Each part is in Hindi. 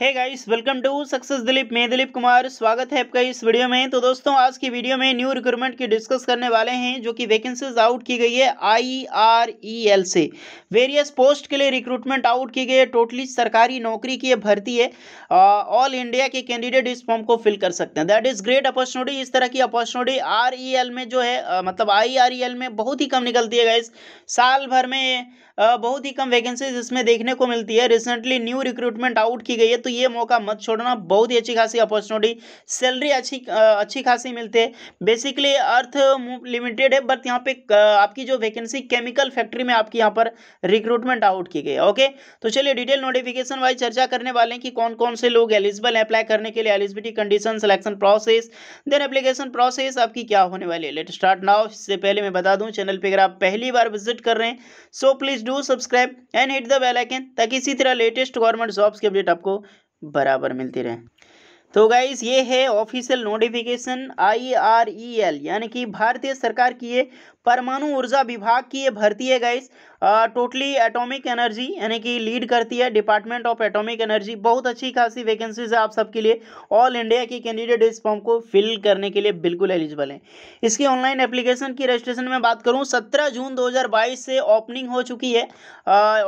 hey guys welcome to success Dilip मैं दिलीप कुमार स्वागत है आपका इस वीडियो में तो दोस्तों आज की वीडियो में न्यू रिक्रूटमेंट की डिस्कस करने वाले हैं जो कि वैकेंसीज आउट की गई है आई आर ई एल से वेरियस पोस्ट के लिए रिक्रूटमेंट आउट की गई है टोटली सरकारी नौकरी की भर्ती है ऑल इंडिया के कैंडिडेट इस फॉर्म को फिल कर सकते हैं दैट इज ग्रेट अपॉर्चुनिटी इस तरह की अपॉर्चुनिटी आर ई एल में जो है मतलब आई आर ई एल में बहुत ही कम निकलती है गाइस साल भर में बहुत ही कम वैकेंसीज इसमें देखने को मिलती है रिसेंटली न्यू रिक्रूटमेंट आउट की गई है तो ये मौका मत छोड़ना बहुत ही अच्छी खासी अपॉर्चुनिटी सैलरी अच्छी अच्छी खासी मिलती है बेसिकली अर्थ लिमिटेड है बट यहाँ पे आपकी जो वैकेंसी केमिकल फैक्ट्री में आपकी यहाँ पर रिक्रूटमेंट आउट की गई है ओके तो चलिए डिटेल नोटिफिकेशन वाइज चर्चा करने वाले हैं कि कौन कौन से लोग एलिजिबल अप्लाई करने के लिए eligibility condition selection process then application process आपकी क्या होने वाली है लेट स्टार्ट नाउ इससे पहले मैं बता दूँ चैनल पर अगर आप पहली बार विजिट कर रहे हैं so please please do subscribe and hit the bell icon ताकि इसी तरह लेटेस्ट गवर्नमेंट जॉब्स की अपडेट आपको बराबर मिलती रहे तो गाइज ये है ऑफिशियल नोटिफिकेशन आईआरईएल यानी कि भारतीय सरकार की ये परमाणु ऊर्जा विभाग की ये भर्ती है गाइस टोटली एटॉमिक एनर्जी यानी कि लीड करती है डिपार्टमेंट ऑफ एटॉमिक एनर्जी बहुत अच्छी खासी वैकेंसीज है आप सबके लिए ऑल इंडिया के कैंडिडेट इस फॉर्म को फिल करने के लिए बिल्कुल एलिजिबल है इसकी ऑनलाइन एप्लीकेशन की रजिस्ट्रेशन में बात करूँ सत्रह जून दो से ओपनिंग हो चुकी है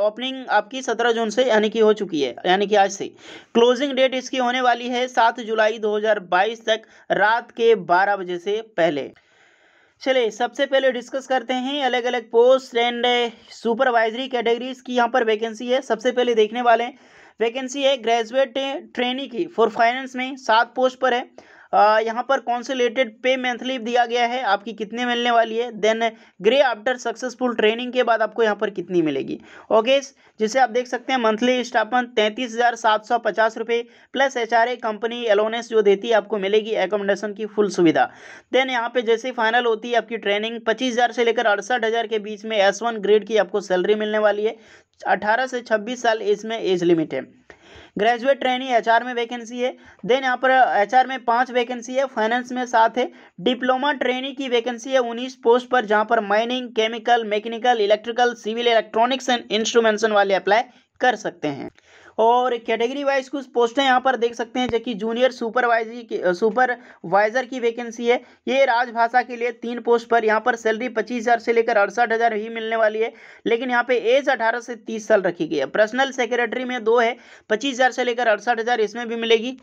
ओपनिंग आपकी सत्रह जून से यानी कि हो चुकी है यानी कि आज से क्लोजिंग डेट इसकी होने वाली है सात सात जुलाई 2022 तक रात के 12 बजे से पहले चलिए सबसे पहले डिस्कस करते हैं अलग अलग पोस्ट एंड सुपरवाइजरी कैटेगरीज की यहाँ पर वैकेंसी है सबसे पहले देखने वाले हैं वैकेंसी है ग्रेजुएट ट्रेनी की फॉर फाइनेंस में सात पोस्ट पर है यहाँ पर कॉन्सुलेटेड पे मंथली दिया गया है आपकी कितने मिलने वाली है then grey after successful training के बाद आपको यहाँ पर कितनी मिलेगी ओके जिसे आप देख सकते हैं मंथली स्टापन तैंतीस हज़ार सात सौ पचास रुपये plus H R A company allowance जो देती है आपको मिलेगी एकोमोडेशन की फुल सुविधा देन यहाँ पे जैसे फाइनल होती है आपकी ट्रेनिंग पच्चीस हज़ार से लेकर अड़सठ हज़ार के बीच में एस वन ग्रेड की आपको सैलरी मिलने वाली है अठारह से छब्बीस साल इसमें एज लिमिट है ग्रेजुएट ट्रेनिंग आर में वैकेंसी है देन यहाँ पर एचआर में पाँच वैकेंसी है फाइनेंस में सात है डिप्लोमा ट्रेनिंग की वैकेंसी है उन्नीस पोस्ट पर जहाँ पर mining chemical mechanical electrical civil electronics and instrumentation वाले अप्लाई कर सकते हैं और कैटेगरी वाइज कुछ पोस्टें यहाँ पर देख सकते हैं जबकि जूनियर सुपरवाइजरी सुपरवाइजर की वैकेंसी है ये राजभाषा के लिए तीन पोस्ट पर यहाँ पर सैलरी पच्चीस हज़ार से लेकर अड़सठ हज़ार ही मिलने वाली है लेकिन यहाँ पे एज अठारह से तीस साल रखी गई है पर्सनल सेक्रेटरी में दो है पच्चीस हज़ार से लेकर अड़सठ हज़ार इसमें भी मिलेगी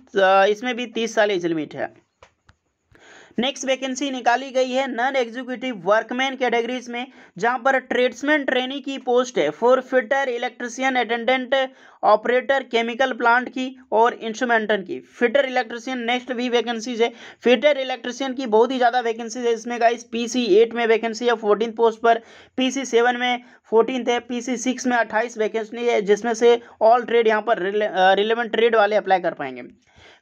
इसमें भी तीस साल एज लिमिट है नेक्स्ट वैकेंसी निकाली गई है नॉन एग्जीक्यूटिव वर्कमैन कैटेगरीज में जहां पर ट्रेड्समैन ट्रेनी की पोस्ट है for fitter electrician attendant operator chemical plant की और इंस्ट्रूमेंटन की फिटर इलेक्ट्रिशियन नेक्स्ट भी वैकेंसीज है फिटर इलेक्ट्रिशियन की बहुत ही ज़्यादा वैकेंसीज है इसमें गाइस पीसी एट में वैकेंसी है फोर्टीन पोस्ट पर पीसी सेवन में फोर्टीन है पीसी सिक्स में अट्ठाईस वैकेंसी है जिसमें से ऑल ट्रेड यहाँ पर रिले, रिलेवेंट ट्रेड वाले अप्लाई कर पाएंगे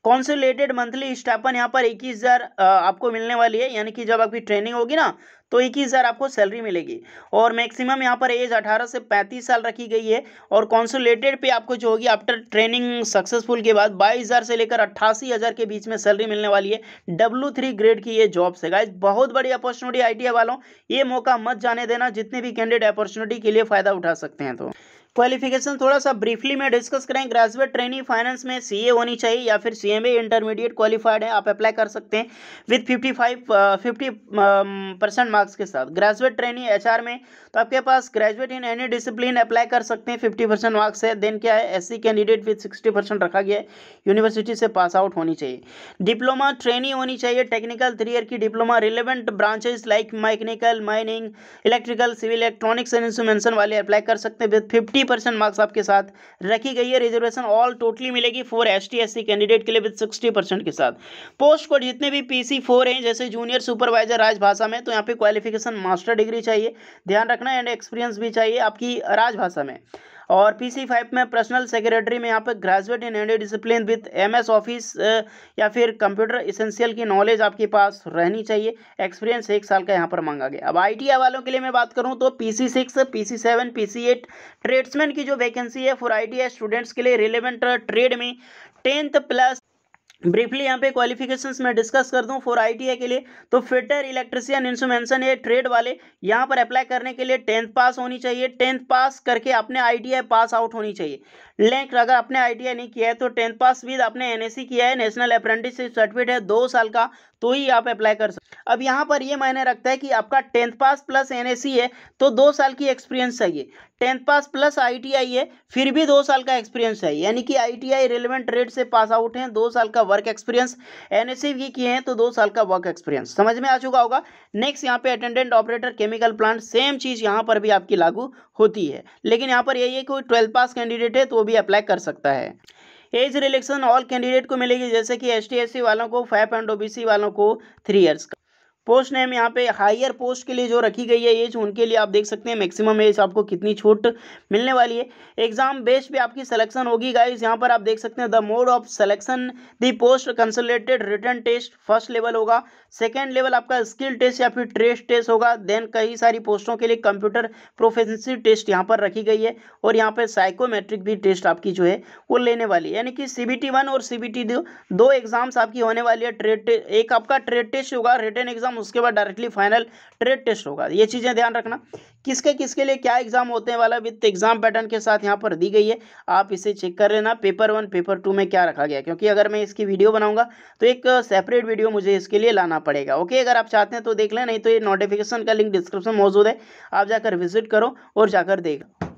कॉन्सुलेटेड मंथली स्टापन यहाँ पर इक्कीस हज़ार आपको मिलने वाली है यानी कि जब आपकी ट्रेनिंग होगी ना तो इक्कीस हज़ार आपको सैलरी मिलेगी और मैक्सिमम यहाँ पर एज अठारह से पैंतीस साल रखी गई है और कॉन्सुलेटेड पे आपको जो होगी आफ्टर ट्रेनिंग सक्सेसफुल के बाद बाईस हज़ार से लेकर अट्ठासी हज़ार के बीच में सैलरी मिलने वाली है डब्ल्यू थ्री ग्रेड की ये जॉब्स है गाइज बहुत बड़ी अपॉर्चुनिटी आई वालों ये मौका मत जाने देना जितने भी कैंडिडेट अपॉर्चुनिटी के लिए फ़ायदा उठा सकते हैं तो क्वालिफिकेशन थोड़ा सा ब्रीफली मैं डिस्कस करें ग्रेजुएट ट्रेनिंग फाइनेंस में सीए होनी चाहिए या फिर सीएमए इंटरमीडिएट क्वालिफाइड है आप अप्लाई कर सकते हैं विद 55 फिफ्टी परसेंट मार्क्स के साथ ग्रेजुएट ट्रेनिंग एचआर में तो आपके पास graduate in any discipline apply कर सकते हैं फिफ्टी परसेंट मार्क्स है देन क्या है S candidate with sixty percent रखा गया है यूनिवर्सिटी से पास आउट होनी चाहिए डिप्लोमा ट्रेनिंग होनी चाहिए टेक्निकल थ्री ईयर की diploma relevant branches like mechanical mining electrical civil electronics and instrumentation वाले अप्लाई कर सकते हैं with fifty three percent marks आपके साथ रखी गई है रिजर्वेशन ऑल टोटली मिलेगी फॉर एस टी कैंडिडेट के लिए विद सिक्सटी परसेंट के साथ पोस्ट को जितने भी पी सी फोर हैं जैसे जूनियर सुपरवाइजर राजभाषा में तो यहाँ पे क्वालिफिकेशन मास्टर डिग्री चाहिए ध्यान रखना एंड एक्सपीरियंस भी चाहिए आपकी राजभाषा में और पी सी फाइव में पर्सनल सेक्रेटरी में यहाँ पर graduate in and discipline with M S office या फिर कंप्यूटर इसेंशियल की नॉलेज आपके पास रहनी चाहिए एक्सपीरियंस एक साल का यहाँ पर मांगा गया अब आई वालों के लिए मैं बात करूँ तो P C six P C seven P C eight tradesman की जो वैकेंसी है फॉर आई स्टूडेंट्स के लिए रिलेवेंट ट्रेड में टेंथ प्लस ब्रीफली यहाँ पे क्वालिफिकेशंस मैं डिस्कस कर दूँ फॉर आईटीआई के लिए तो फिटर इलेक्ट्रिसियन इंसुमेंसन ये ट्रेड वाले यहाँ पर अप्लाई करने के लिए टेंथ पास होनी चाहिए टेंथ पास करके अपने आईटीआई पास आउट होनी चाहिए लेकिन अगर आपने आईटीआई नहीं किया है तो टेंथ पास विद आपने एनएससी किया है नेशनल अप्रेंटिस सर्टिफिकेट है दो साल का तो ही आप अप्लाई कर सकते अब यहाँ पर ये मायने रखता है कि आपका टेंथ पास प्लस एन है तो दो साल की एक्सपीरियंस चाहिए टेंथ पास प्लस आई है फिर भी दो साल का एक्सपीरियंस है यानी कि आई रेलिवेंट ट्रेड से पास आउट हैं दो साल का वर्क एक्सपीरियंस एन भी किए हैं तो दो साल का वर्क एक्सपीरियंस समझ में आ चुका होगा नेक्स्ट यहाँ पे attendant operator chemical plant same चीज़ यहाँ पर भी आपकी लागू होती है लेकिन यहाँ पर यही है कोई ट्वेल्थ पास कैंडिडेट है तो वो भी अप्लाई कर सकता है एज रिलेक्शन ऑल कैंडिडेट को मिलेगी जैसे कि एस टी वालों को फाइव एंड ओ वालों को थ्री ईयर्स का पोस्ट नेम यहाँ पे हायर पोस्ट के लिए जो रखी गई है एज उनके लिए आप देख सकते हैं मैक्सिमम एज आपको कितनी छूट मिलने वाली है एग्जाम बेस पे आपकी सिलेक्शन होगी गाइज यहाँ पर आप देख सकते हैं the mode of selection the post consolidated written test first level होगा सेकेंड लेवल आपका स्किल टेस्ट या फिर ट्रेस टेस्ट होगा देन कई सारी पोस्टों के लिए कंप्यूटर प्रोफेशनसी टेस्ट यहाँ पर रखी गई है और यहाँ पर साइकोमेट्रिक भी टेस्ट आपकी जो है वो लेने वाली है यानी कि सी बी टी वन और सी बी टी दो एग्जाम्स आपकी होने वाली है ट्रेड एक आपका ट्रेड टेस्ट होगा रिटर्न एग्जाम एग्जाम उसके बाद डायरेक्टली फाइनल ट्रेड टेस्ट होगा ये चीज़ें ध्यान रखना किसके किसके लिए क्या एग्जाम होते हैं वाला विथ एग्जाम पैटर्न के साथ यहाँ पर दी गई है आप इसे चेक कर लेना पेपर वन पेपर टू में क्या रखा गया क्योंकि अगर मैं इसकी वीडियो बनाऊंगा तो एक सेपरेट वीडियो मुझे इसके लिए लाना पड़ेगा ओके अगर आप चाहते हैं तो देख लें नहीं तो ये नोटिफिकेशन का लिंक डिस्क्रिप्शन मौजूद है आप जाकर विजिट करो और जाकर देख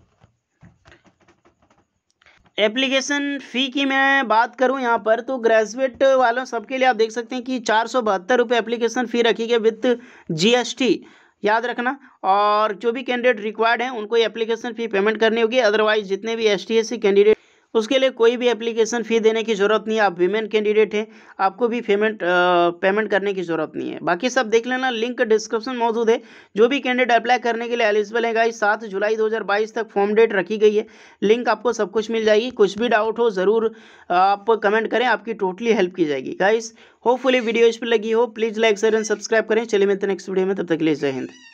एप्लीकेशन फ़ी की मैं बात करूं यहाँ पर तो ग्रेजुएट वालों सबके लिए आप देख सकते हैं कि चार सौ बहत्तर रुपये एप्लीकेशन फ़ी रखी गई विथ जीएसटी याद रखना और जो भी कैंडिडेट रिक्वायर्ड हैं उनको एप्लीकेशन फ़ी पेमेंट करनी होगी अदरवाइज जितने भी एस टी कैंडिडेट उसके लिए कोई भी एप्लीकेशन फ़ी देने की ज़रूरत नहीं है आप वीमेन कैंडिडेट हैं आपको भी पेमेंट पेमेंट करने की ज़रूरत नहीं है बाकी सब देख लेना लिंक डिस्क्रिप्शन मौजूद है जो भी कैंडिडेट अप्लाई करने के लिए एलिजिबल है गाइस सात जुलाई 2022 तक फॉर्म डेट रखी गई है लिंक आपको सब कुछ मिल जाएगी कुछ भी डाउट हो ज़रूर आप कमेंट करें आपकी टोटली हेल्प की जाएगी गाइस होपफुली वीडियो इस पर लगी हो please like share and subscribe करें चलिए मिलते नेक्स्ट वीडियो में तब तक ले जय हिंद